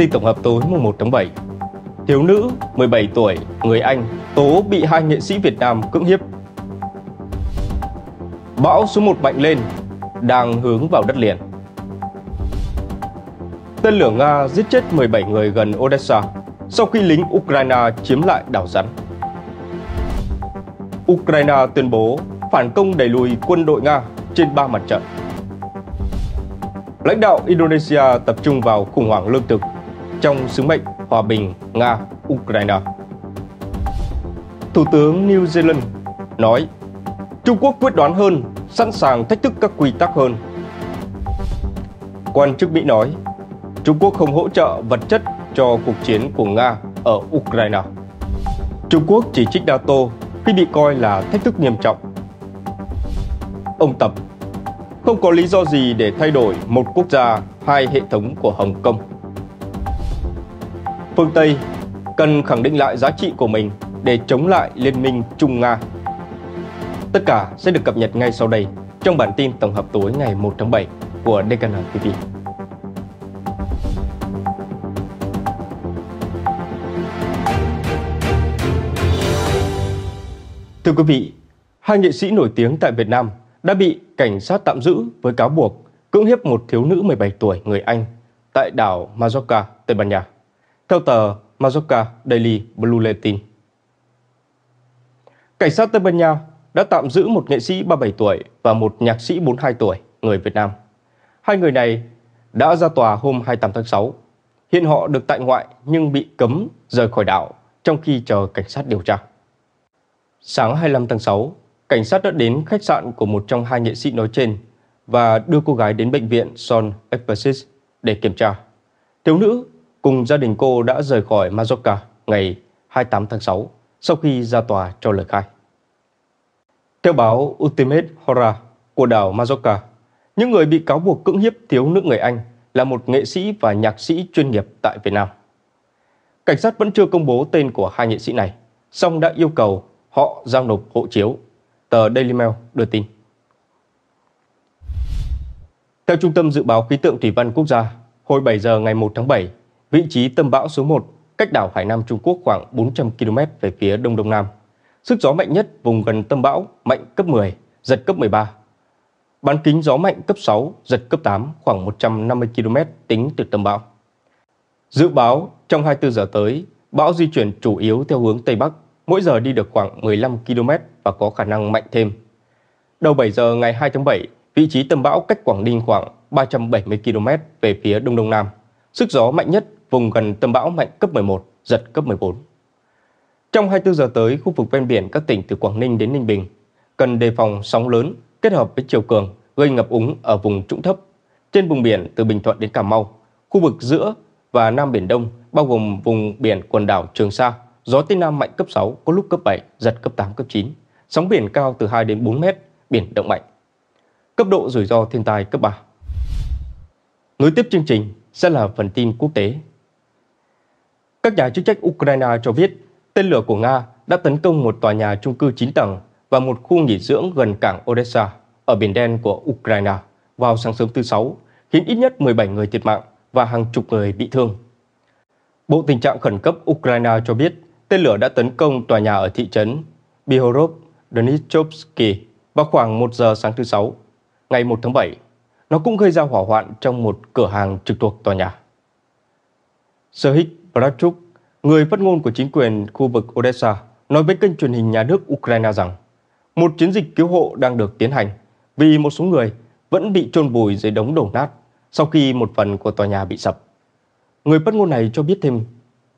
tin tổng hợp tối mùng 1 tháng 7. Thiếu nữ 17 tuổi, người Anh tố bị hai nghệ sĩ Việt Nam cưỡng hiếp. Bão số 1 mạnh lên, đang hướng vào đất liền. Tên lửa Nga giết chết 17 người gần Odessa sau khi lính Ukraine chiếm lại đảo rắn. Ukraine tuyên bố phản công đẩy lùi quân đội Nga trên ba mặt trận. Lãnh đạo Indonesia tập trung vào khủng hoảng lương thực trong sứ mệnh hòa bình Nga-Ukraine. Thủ tướng New Zealand nói Trung Quốc quyết đoán hơn, sẵn sàng thách thức các quy tắc hơn. Quan chức Mỹ nói Trung Quốc không hỗ trợ vật chất cho cuộc chiến của Nga ở Ukraine. Trung Quốc chỉ trích NATO khi bị coi là thách thức nghiêm trọng. Ông Tập không có lý do gì để thay đổi một quốc gia hai hệ thống của Hồng Kông phương Tây cần khẳng định lại giá trị của mình để chống lại liên minh Trung-Nga. Tất cả sẽ được cập nhật ngay sau đây trong bản tin tổng hợp tối ngày 1 tháng 7 của DKN TV. Thưa quý vị, hai nghệ sĩ nổi tiếng tại Việt Nam đã bị cảnh sát tạm giữ với cáo buộc cưỡng hiếp một thiếu nữ 17 tuổi người Anh tại đảo Majorca, Tây Ban Nha theo tờ Mazorca Daily Bulletin. Cảnh sát Tây Ban Nha đã tạm giữ một nghệ sĩ 37 tuổi và một nhạc sĩ 42 tuổi, người Việt Nam. Hai người này đã ra tòa hôm 28 tháng 6. Hiện họ được tại ngoại nhưng bị cấm rời khỏi đảo trong khi chờ cảnh sát điều tra. Sáng 25 tháng 6, cảnh sát đã đến khách sạn của một trong hai nghệ sĩ nói trên và đưa cô gái đến bệnh viện Son Ephesus để kiểm tra. Thiếu nữ cùng gia đình cô đã rời khỏi Majorca ngày 28 tháng 6 sau khi ra tòa cho lời khai. Theo báo Ultimate Hora của đảo Majorca, những người bị cáo buộc cưỡng hiếp thiếu nữ người Anh là một nghệ sĩ và nhạc sĩ chuyên nghiệp tại Việt Nam. Cảnh sát vẫn chưa công bố tên của hai nghệ sĩ này, song đã yêu cầu họ giao nộp hộ chiếu, tờ Daily Mail đưa tin. Theo Trung tâm Dự báo Khí tượng Thủy văn Quốc gia, hồi 7 giờ ngày 1 tháng 7, Vị trí tâm bão số 1 cách đảo Hải Nam Trung Quốc khoảng 400 km về phía đông đông nam. Sức gió mạnh nhất vùng gần tâm bão mạnh cấp 10, giật cấp 13. Bán kính gió mạnh cấp 6, giật cấp 8, khoảng 150 km tính từ tâm bão. Dự báo trong 24 giờ tới, bão di chuyển chủ yếu theo hướng Tây Bắc, mỗi giờ đi được khoảng 15 km và có khả năng mạnh thêm. Đầu 7 giờ ngày 2 tháng 7, vị trí tâm bão cách Quảng Ninh khoảng 370 km về phía đông đông nam. Sức gió mạnh nhất vùng gần tâm bão mạnh cấp 11, giật cấp 14. Trong 24 giờ tới, khu vực ven biển các tỉnh từ Quảng Ninh đến Ninh Bình cần đề phòng sóng lớn kết hợp với chiều cường gây ngập úng ở vùng trũng thấp. Trên vùng biển từ Bình Thuận đến Cà Mau, khu vực giữa và Nam Biển Đông bao gồm vùng biển quần đảo Trường Sa, gió Tây Nam mạnh cấp 6, có lúc cấp 7, giật cấp 8, cấp 9. Sóng biển cao từ 2 đến 4 mét, biển động mạnh. Cấp độ rủi ro thiên tai cấp 3. Nối tiếp chương trình sẽ là phần tin quốc tế các nhà chức trách Ukraine cho biết tên lửa của Nga đã tấn công một tòa nhà trung cư 9 tầng và một khu nghỉ dưỡng gần cảng Odessa ở Biển Đen của Ukraine vào sáng sớm thứ Sáu, khiến ít nhất 17 người thiệt mạng và hàng chục người bị thương. Bộ Tình trạng Khẩn cấp Ukraine cho biết tên lửa đã tấn công tòa nhà ở thị trấn Bihorov, Dnipropetrovsky vào khoảng 1 giờ sáng thứ Sáu, ngày 1 tháng 7. Nó cũng gây ra hỏa hoạn trong một cửa hàng trực thuộc tòa nhà. Sơ hích Prachuk, người phát ngôn của chính quyền khu vực Odessa, nói với kênh truyền hình nhà nước Ukraine rằng một chiến dịch cứu hộ đang được tiến hành vì một số người vẫn bị chôn bùi dưới đống đổ nát sau khi một phần của tòa nhà bị sập. Người phát ngôn này cho biết thêm,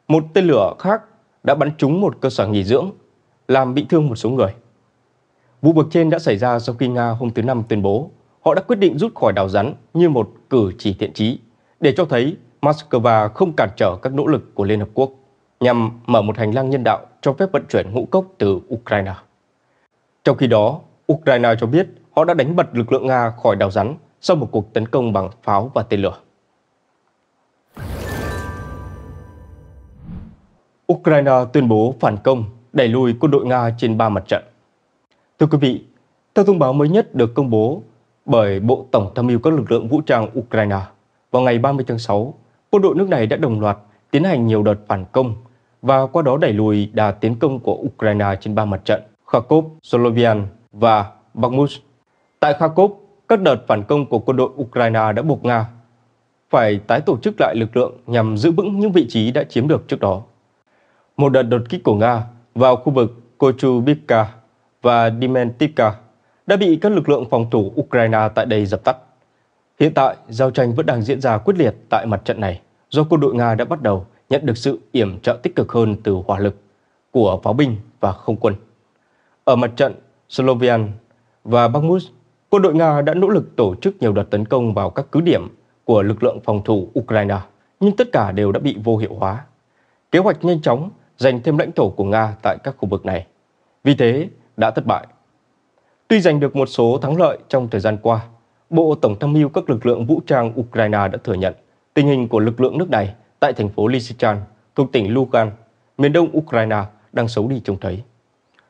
một tên lửa khác đã bắn trúng một cơ sở nghỉ dưỡng, làm bị thương một số người. Vụ việc trên đã xảy ra sau khi Nga hôm thứ Năm tuyên bố họ đã quyết định rút khỏi đảo rắn như một cử chỉ thiện trí để cho thấy Moscow không cản trở các nỗ lực của Liên Hợp Quốc nhằm mở một hành lang nhân đạo cho phép vận chuyển ngũ cốc từ Ukraine. Trong khi đó, Ukraine cho biết họ đã đánh bật lực lượng Nga khỏi đảo rắn sau một cuộc tấn công bằng pháo và tên lửa. Ukraine tuyên bố phản công, đẩy lùi quân đội Nga trên ba mặt trận. Thưa quý vị, theo thông báo mới nhất được công bố bởi Bộ Tổng tham mưu các lực lượng vũ trang Ukraine vào ngày 30 tháng 6, quân đội nước này đã đồng loạt tiến hành nhiều đợt phản công và qua đó đẩy lùi đà tiến công của Ukraine trên ba mặt trận Kharkov, Slovian và Bakhmut. Tại Kharkov, các đợt phản công của quân đội Ukraine đã buộc Nga phải tái tổ chức lại lực lượng nhằm giữ vững những vị trí đã chiếm được trước đó. Một đợt đột kích của Nga vào khu vực Kochubivka và Dimentivka đã bị các lực lượng phòng thủ Ukraine tại đây dập tắt. Hiện tại, giao tranh vẫn đang diễn ra quyết liệt tại mặt trận này do quân đội Nga đã bắt đầu nhận được sự yểm trợ tích cực hơn từ hỏa lực của pháo binh và không quân. Ở mặt trận Slovian và Bakhmut, quân đội Nga đã nỗ lực tổ chức nhiều đợt tấn công vào các cứ điểm của lực lượng phòng thủ Ukraine, nhưng tất cả đều đã bị vô hiệu hóa. Kế hoạch nhanh chóng giành thêm lãnh thổ của Nga tại các khu vực này. Vì thế, đã thất bại. Tuy giành được một số thắng lợi trong thời gian qua, Bộ Tổng tham mưu các lực lượng vũ trang Ukraine đã thừa nhận tình hình của lực lượng nước này tại thành phố Lysychan thuộc tỉnh Lugan, miền đông Ukraine đang xấu đi trông thấy.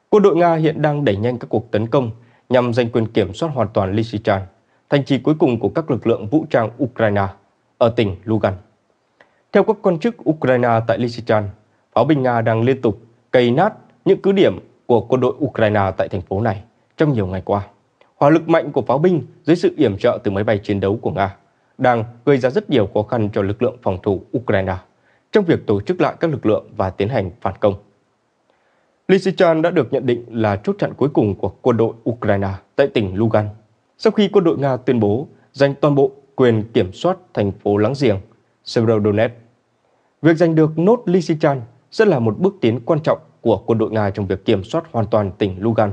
Quân đội Nga hiện đang đẩy nhanh các cuộc tấn công nhằm giành quyền kiểm soát hoàn toàn Lysychan, thành trì cuối cùng của các lực lượng vũ trang Ukraine ở tỉnh Lugan. Theo các quan chức Ukraine tại Lysychan, pháo binh Nga đang liên tục cày nát những cứ điểm của quân đội Ukraine tại thành phố này trong nhiều ngày qua. Hỏa lực mạnh của pháo binh dưới sự yểm trợ từ máy bay chiến đấu của Nga đang gây ra rất nhiều khó khăn cho lực lượng phòng thủ Ukraine trong việc tổ chức lại các lực lượng và tiến hành phản công. Lysychan đã được nhận định là chốt chặn cuối cùng của quân đội Ukraine tại tỉnh Lugan sau khi quân đội Nga tuyên bố giành toàn bộ quyền kiểm soát thành phố láng giềng Severodonetsk. Việc giành được nốt Lysychan sẽ là một bước tiến quan trọng của quân đội Nga trong việc kiểm soát hoàn toàn tỉnh Lugan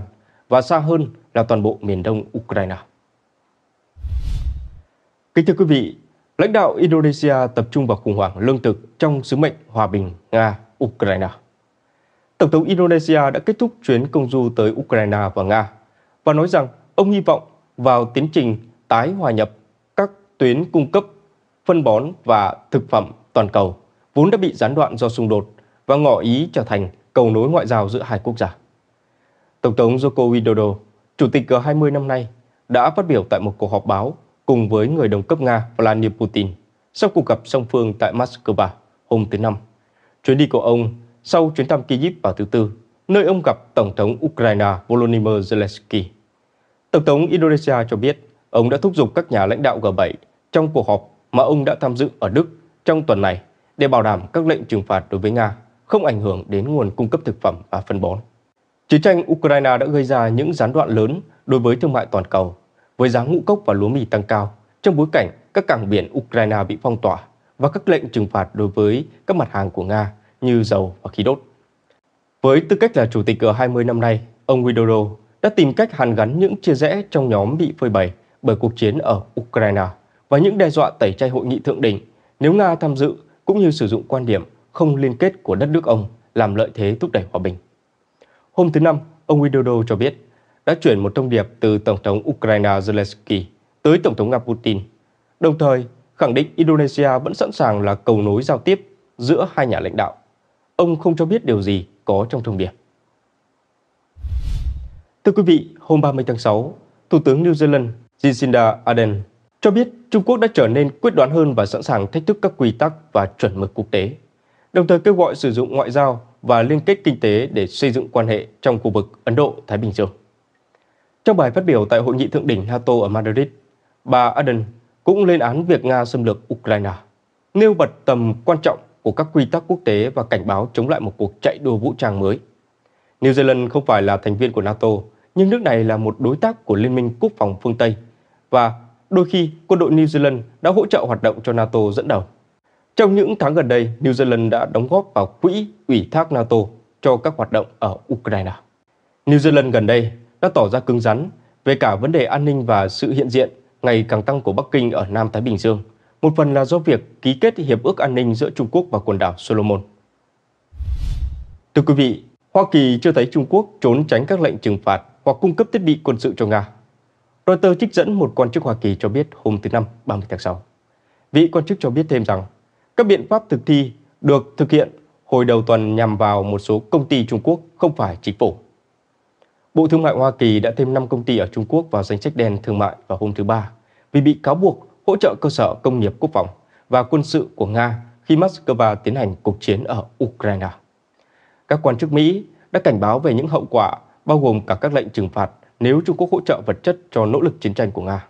và xa hơn là toàn bộ miền đông Ukraine. Kính thưa quý vị, lãnh đạo Indonesia tập trung vào khủng hoảng lương thực trong sứ mệnh hòa bình Nga-Ukraine. Tổng thống Indonesia đã kết thúc chuyến công du tới Ukraine và Nga và nói rằng ông hy vọng vào tiến trình tái hòa nhập các tuyến cung cấp phân bón và thực phẩm toàn cầu vốn đã bị gián đoạn do xung đột và ngỏ ý trở thành cầu nối ngoại giao giữa hai quốc gia. Tổng thống Joko Widodo Chủ tịch G20 năm nay đã phát biểu tại một cuộc họp báo cùng với người đồng cấp Nga Vladimir Putin sau cuộc gặp song phương tại Moscow hôm thứ Năm. Chuyến đi của ông sau chuyến thăm Kyiv vào thứ Tư, nơi ông gặp Tổng thống Ukraine Volodymyr Zelensky. Tổng thống Indonesia cho biết ông đã thúc giục các nhà lãnh đạo G7 trong cuộc họp mà ông đã tham dự ở Đức trong tuần này để bảo đảm các lệnh trừng phạt đối với Nga không ảnh hưởng đến nguồn cung cấp thực phẩm và phân bón. Chiến tranh Ukraine đã gây ra những gián đoạn lớn đối với thương mại toàn cầu, với giá ngũ cốc và lúa mì tăng cao trong bối cảnh các cảng biển Ukraine bị phong tỏa và các lệnh trừng phạt đối với các mặt hàng của Nga như dầu và khí đốt. Với tư cách là chủ tịch G20 năm nay, ông Widodo đã tìm cách hàn gắn những chia rẽ trong nhóm bị phơi bày bởi cuộc chiến ở Ukraine và những đe dọa tẩy chay hội nghị thượng đỉnh nếu Nga tham dự cũng như sử dụng quan điểm không liên kết của đất nước ông làm lợi thế thúc đẩy hòa bình. Hôm thứ Năm, ông Widodo cho biết đã chuyển một thông điệp từ Tổng thống Ukraine Zelensky tới Tổng thống Nga Putin, đồng thời khẳng định Indonesia vẫn sẵn sàng là cầu nối giao tiếp giữa hai nhà lãnh đạo. Ông không cho biết điều gì có trong thông điệp. Thưa quý vị, hôm 30 tháng 6, Thủ tướng New Zealand Jacinda Ardern cho biết Trung Quốc đã trở nên quyết đoán hơn và sẵn sàng thách thức các quy tắc và chuẩn mực quốc tế, đồng thời kêu gọi sử dụng ngoại giao và liên kết kinh tế để xây dựng quan hệ trong khu vực Ấn Độ-Thái Bình Dương. Trong bài phát biểu tại hội nghị thượng đỉnh NATO ở Madrid, bà Ardern cũng lên án việc Nga xâm lược Ukraine, nêu bật tầm quan trọng của các quy tắc quốc tế và cảnh báo chống lại một cuộc chạy đua vũ trang mới. New Zealand không phải là thành viên của NATO, nhưng nước này là một đối tác của Liên minh Quốc phòng phương Tây và đôi khi quân đội New Zealand đã hỗ trợ hoạt động cho NATO dẫn đầu. Trong những tháng gần đây, New Zealand đã đóng góp vào quỹ ủy thác NATO cho các hoạt động ở Ukraine. New Zealand gần đây đã tỏ ra cứng rắn về cả vấn đề an ninh và sự hiện diện ngày càng tăng của Bắc Kinh ở Nam Thái Bình Dương, một phần là do việc ký kết hiệp ước an ninh giữa Trung Quốc và quần đảo Solomon. Thưa quý vị, Hoa Kỳ chưa thấy Trung Quốc trốn tránh các lệnh trừng phạt hoặc cung cấp thiết bị quân sự cho Nga. Reuters trích dẫn một quan chức Hoa Kỳ cho biết hôm thứ Năm 30 tháng 6. Vị quan chức cho biết thêm rằng các biện pháp thực thi được thực hiện hồi đầu tuần nhằm vào một số công ty Trung Quốc không phải chính phủ. Bộ Thương mại Hoa Kỳ đã thêm 5 công ty ở Trung Quốc vào danh sách đen thương mại vào hôm thứ Ba vì bị cáo buộc hỗ trợ cơ sở công nghiệp quốc phòng và quân sự của Nga khi Moscow tiến hành cuộc chiến ở Ukraine. Các quan chức Mỹ đã cảnh báo về những hậu quả bao gồm cả các lệnh trừng phạt nếu Trung Quốc hỗ trợ vật chất cho nỗ lực chiến tranh của Nga.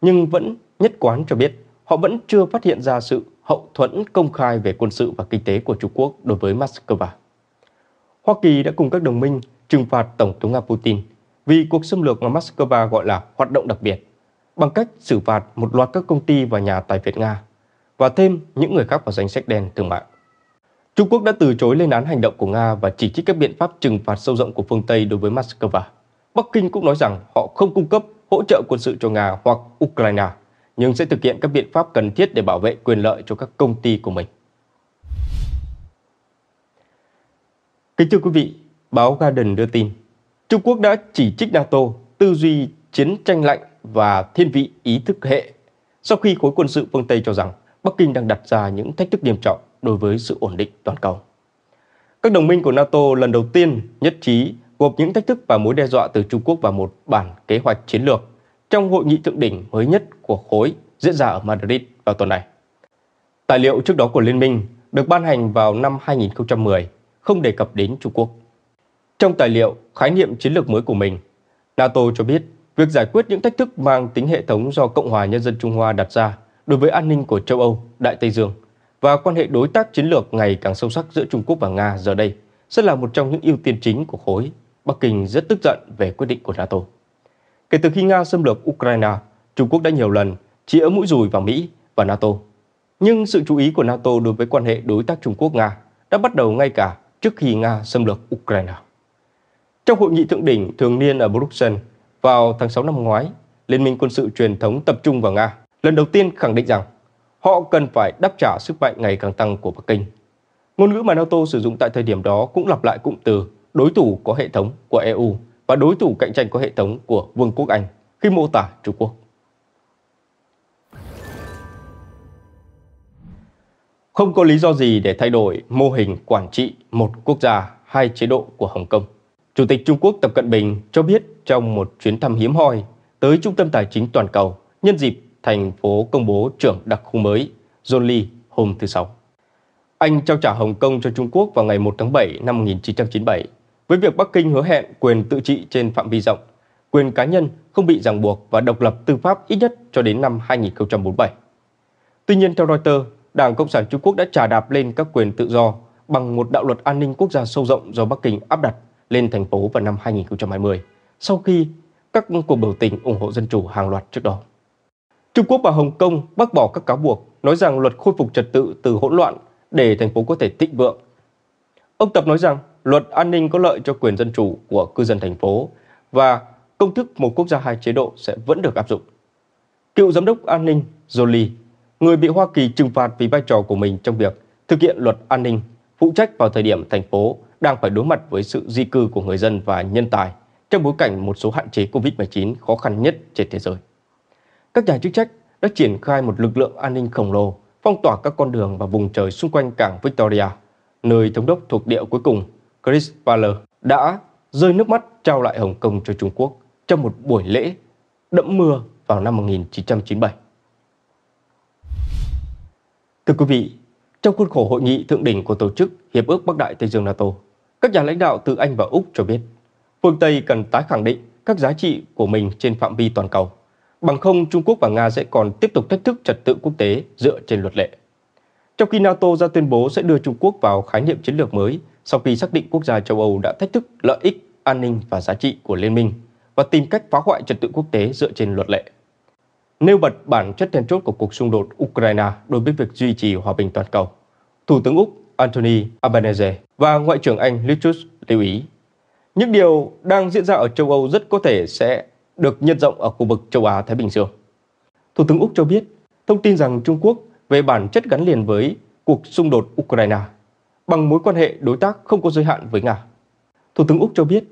Nhưng vẫn nhất quán cho biết họ vẫn chưa phát hiện ra sự hậu thuẫn công khai về quân sự và kinh tế của Trung Quốc đối với Moscow. Hoa Kỳ đã cùng các đồng minh trừng phạt Tổng thống Nga Putin vì cuộc xâm lược mà Moscow gọi là hoạt động đặc biệt, bằng cách xử phạt một loạt các công ty và nhà tài phiệt Nga và thêm những người khác vào danh sách đen thương mại. Trung Quốc đã từ chối lên án hành động của Nga và chỉ trích các biện pháp trừng phạt sâu rộng của phương Tây đối với Moscow. Bắc Kinh cũng nói rằng họ không cung cấp hỗ trợ quân sự cho Nga hoặc Ukraine nhưng sẽ thực hiện các biện pháp cần thiết để bảo vệ quyền lợi cho các công ty của mình. Kính thưa quý vị, báo Garden đưa tin, Trung Quốc đã chỉ trích NATO tư duy chiến tranh lạnh và thiên vị ý thức hệ sau khi khối quân sự phương Tây cho rằng Bắc Kinh đang đặt ra những thách thức nghiêm trọng đối với sự ổn định toàn cầu. Các đồng minh của NATO lần đầu tiên nhất trí gộp những thách thức và mối đe dọa từ Trung Quốc vào một bản kế hoạch chiến lược trong hội nghị thượng đỉnh mới nhất của khối diễn ra ở Madrid vào tuần này. Tài liệu trước đó của Liên minh được ban hành vào năm 2010 không đề cập đến Trung Quốc. Trong tài liệu khái niệm chiến lược mới của mình, NATO cho biết việc giải quyết những thách thức mang tính hệ thống do Cộng hòa Nhân dân Trung Hoa đặt ra đối với an ninh của châu Âu, Đại Tây Dương và quan hệ đối tác chiến lược ngày càng sâu sắc giữa Trung Quốc và Nga giờ đây sẽ là một trong những ưu tiên chính của khối. Bắc Kinh rất tức giận về quyết định của NATO. Kể từ khi Nga xâm lược Ukraine, Trung Quốc đã nhiều lần chĩa mũi dùi vào Mỹ và NATO. Nhưng sự chú ý của NATO đối với quan hệ đối tác Trung Quốc-Nga đã bắt đầu ngay cả trước khi Nga xâm lược Ukraine. Trong hội nghị thượng đỉnh thường niên ở Bruxelles vào tháng 6 năm ngoái, Liên minh quân sự truyền thống tập trung vào Nga lần đầu tiên khẳng định rằng họ cần phải đáp trả sức mạnh ngày càng tăng của Bắc Kinh. Ngôn ngữ mà NATO sử dụng tại thời điểm đó cũng lặp lại cụm từ đối thủ có hệ thống của EU và đối thủ cạnh tranh có hệ thống của Vương quốc Anh khi mô tả Trung Quốc. Không có lý do gì để thay đổi mô hình quản trị một quốc gia hai chế độ của Hồng Kông. Chủ tịch Trung Quốc Tập Cận Bình cho biết trong một chuyến thăm hiếm hoi tới Trung tâm Tài chính Toàn cầu nhân dịp thành phố công bố trưởng đặc khu mới John Lee hôm thứ Sáu. Anh trao trả Hồng Kông cho Trung Quốc vào ngày 1 tháng 7 năm 1997 với việc Bắc Kinh hứa hẹn quyền tự trị trên phạm vi rộng, quyền cá nhân không bị ràng buộc và độc lập tư pháp ít nhất cho đến năm 2047. Tuy nhiên theo Reuters, Đảng Cộng sản Trung Quốc đã trả đạp lên các quyền tự do bằng một đạo luật an ninh quốc gia sâu rộng do Bắc Kinh áp đặt lên thành phố vào năm 2020, sau khi các cuộc biểu tình ủng hộ dân chủ hàng loạt trước đó. Trung Quốc và Hồng Kông bác bỏ các cáo buộc, nói rằng luật khôi phục trật tự từ hỗn loạn để thành phố có thể thịnh vượng. Ông Tập nói rằng luật an ninh có lợi cho quyền dân chủ của cư dân thành phố và công thức một quốc gia hai chế độ sẽ vẫn được áp dụng. Cựu giám đốc an ninh Jolie, người bị Hoa Kỳ trừng phạt vì vai trò của mình trong việc thực hiện luật an ninh, phụ trách vào thời điểm thành phố đang phải đối mặt với sự di cư của người dân và nhân tài trong bối cảnh một số hạn chế COVID-19 khó khăn nhất trên thế giới. Các nhà chức trách đã triển khai một lực lượng an ninh khổng lồ phong tỏa các con đường và vùng trời xung quanh cảng Victoria, nơi thống đốc thuộc địa cuối cùng Chris Waller đã rơi nước mắt trao lại Hồng Kông cho Trung Quốc trong một buổi lễ đẫm mưa vào năm 1997. Thưa quý vị, trong khuôn khổ hội nghị thượng đỉnh của tổ chức Hiệp ước Bắc Đại Tây Dương NATO, các nhà lãnh đạo từ Anh và Úc cho biết phương Tây cần tái khẳng định các giá trị của mình trên phạm vi toàn cầu. Bằng không, Trung Quốc và Nga sẽ còn tiếp tục thách thức trật tự quốc tế dựa trên luật lệ. Trong khi NATO ra tuyên bố sẽ đưa Trung Quốc vào khái niệm chiến lược mới – sau khi xác định quốc gia châu Âu đã thách thức lợi ích, an ninh và giá trị của liên minh và tìm cách phá hoại trật tự quốc tế dựa trên luật lệ. Nêu bật bản chất then chốt của cuộc xung đột Ukraine đối với việc duy trì hòa bình toàn cầu, Thủ tướng Úc Anthony Albanese và Ngoại trưởng Anh Liz Truss lưu ý những điều đang diễn ra ở châu Âu rất có thể sẽ được nhân rộng ở khu vực châu Á-Thái Bình Dương. Thủ tướng Úc cho biết thông tin rằng Trung Quốc về bản chất gắn liền với cuộc xung đột Ukraine bằng mối quan hệ đối tác không có giới hạn với Nga. Thủ tướng Úc cho biết,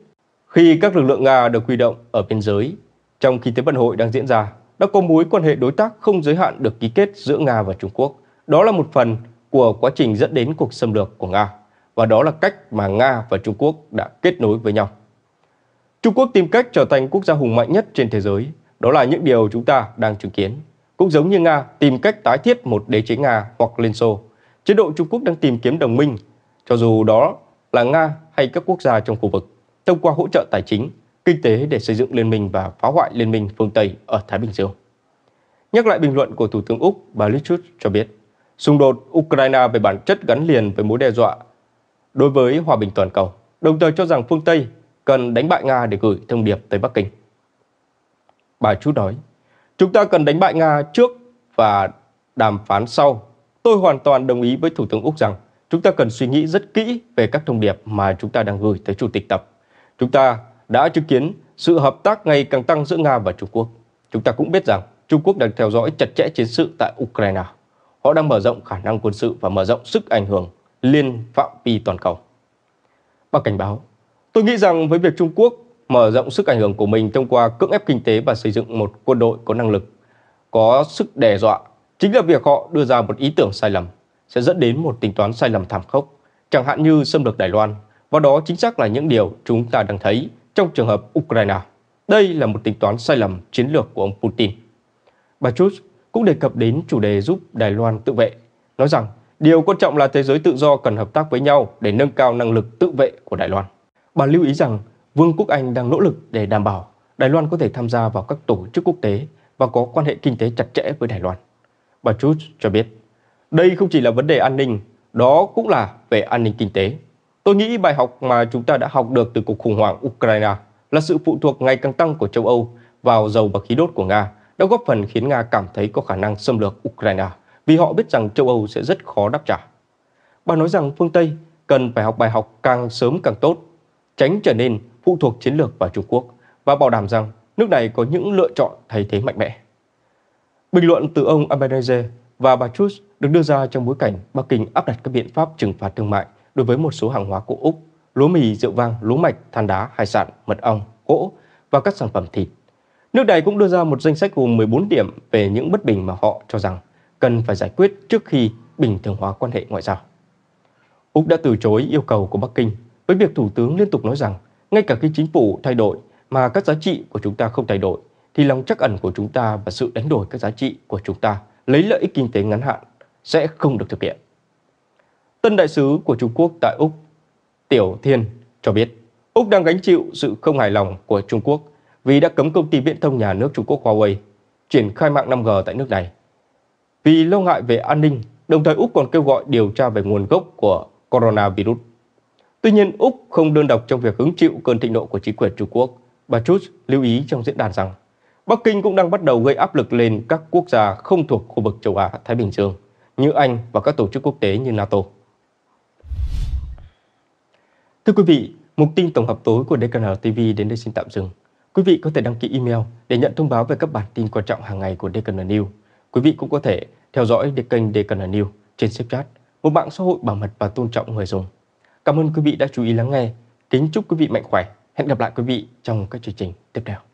khi các lực lượng Nga được huy động ở biên giới, trong khi Thế vận hội đang diễn ra, đã có mối quan hệ đối tác không giới hạn được ký kết giữa Nga và Trung Quốc. Đó là một phần của quá trình dẫn đến cuộc xâm lược của Nga, và đó là cách mà Nga và Trung Quốc đã kết nối với nhau. Trung Quốc tìm cách trở thành quốc gia hùng mạnh nhất trên thế giới, đó là những điều chúng ta đang chứng kiến. Cũng giống như Nga tìm cách tái thiết một đế chế Nga hoặc Liên Xô chế độ Trung Quốc đang tìm kiếm đồng minh, cho dù đó là Nga hay các quốc gia trong khu vực, thông qua hỗ trợ tài chính, kinh tế để xây dựng liên minh và phá hoại liên minh phương Tây ở Thái Bình Dương. Nhắc lại bình luận của Thủ tướng Úc, bà Lichut cho biết, xung đột Ukraine về bản chất gắn liền với mối đe dọa đối với hòa bình toàn cầu, đồng thời cho rằng phương Tây cần đánh bại Nga để gửi thông điệp tới Bắc Kinh. Bà Chút nói, chúng ta cần đánh bại Nga trước và đàm phán sau Tôi hoàn toàn đồng ý với Thủ tướng Úc rằng chúng ta cần suy nghĩ rất kỹ về các thông điệp mà chúng ta đang gửi tới Chủ tịch Tập. Chúng ta đã chứng kiến sự hợp tác ngày càng tăng giữa Nga và Trung Quốc. Chúng ta cũng biết rằng Trung Quốc đang theo dõi chặt chẽ chiến sự tại Ukraine. Họ đang mở rộng khả năng quân sự và mở rộng sức ảnh hưởng liên phạm vi toàn cầu. Bà cảnh báo, tôi nghĩ rằng với việc Trung Quốc mở rộng sức ảnh hưởng của mình thông qua cưỡng ép kinh tế và xây dựng một quân đội có năng lực, có sức đe dọa Chính là việc họ đưa ra một ý tưởng sai lầm sẽ dẫn đến một tính toán sai lầm thảm khốc, chẳng hạn như xâm lược Đài Loan, và đó chính xác là những điều chúng ta đang thấy trong trường hợp Ukraine. Đây là một tính toán sai lầm chiến lược của ông Putin. Bà Chus cũng đề cập đến chủ đề giúp Đài Loan tự vệ, nói rằng điều quan trọng là thế giới tự do cần hợp tác với nhau để nâng cao năng lực tự vệ của Đài Loan. Bà lưu ý rằng Vương quốc Anh đang nỗ lực để đảm bảo Đài Loan có thể tham gia vào các tổ chức quốc tế và có quan hệ kinh tế chặt chẽ với Đài Loan. Bà Truth cho biết, đây không chỉ là vấn đề an ninh, đó cũng là về an ninh kinh tế. Tôi nghĩ bài học mà chúng ta đã học được từ cuộc khủng hoảng Ukraine là sự phụ thuộc ngày càng tăng của châu Âu vào dầu và khí đốt của Nga đã góp phần khiến Nga cảm thấy có khả năng xâm lược Ukraine vì họ biết rằng châu Âu sẽ rất khó đáp trả. Bà nói rằng phương Tây cần phải học bài học càng sớm càng tốt, tránh trở nên phụ thuộc chiến lược vào Trung Quốc và bảo đảm rằng nước này có những lựa chọn thay thế mạnh mẽ. Bình luận từ ông Albanese và bà Truss được đưa ra trong bối cảnh Bắc Kinh áp đặt các biện pháp trừng phạt thương mại đối với một số hàng hóa của Úc, lúa mì, rượu vang, lúa mạch, than đá, hải sản, mật ong, gỗ và các sản phẩm thịt. Nước này cũng đưa ra một danh sách gồm 14 điểm về những bất bình mà họ cho rằng cần phải giải quyết trước khi bình thường hóa quan hệ ngoại giao. Úc đã từ chối yêu cầu của Bắc Kinh với việc Thủ tướng liên tục nói rằng ngay cả khi chính phủ thay đổi mà các giá trị của chúng ta không thay đổi thì lòng chắc ẩn của chúng ta và sự đánh đổi các giá trị của chúng ta lấy lợi ích kinh tế ngắn hạn sẽ không được thực hiện. Tân đại sứ của Trung Quốc tại Úc, Tiểu Thiên cho biết, Úc đang gánh chịu sự không hài lòng của Trung Quốc vì đã cấm công ty viễn thông nhà nước Trung Quốc Huawei triển khai mạng 5G tại nước này. Vì lo ngại về an ninh, đồng thời Úc còn kêu gọi điều tra về nguồn gốc của coronavirus. Tuy nhiên, Úc không đơn độc trong việc hứng chịu cơn thịnh nộ của chính quyền Trung Quốc. Bà Truss lưu ý trong diễn đàn rằng Bắc Kinh cũng đang bắt đầu gây áp lực lên các quốc gia không thuộc khu vực châu Á-Thái Bình Dương như Anh và các tổ chức quốc tế như NATO. Thưa quý vị, mục tin tổng hợp tối của DKN TV đến đây xin tạm dừng. Quý vị có thể đăng ký email để nhận thông báo về các bản tin quan trọng hàng ngày của DKN News. Quý vị cũng có thể theo dõi kênh DKN News trên Snapchat, một mạng xã hội bảo mật và tôn trọng người dùng. Cảm ơn quý vị đã chú ý lắng nghe. Kính chúc quý vị mạnh khỏe. Hẹn gặp lại quý vị trong các chương trình tiếp theo.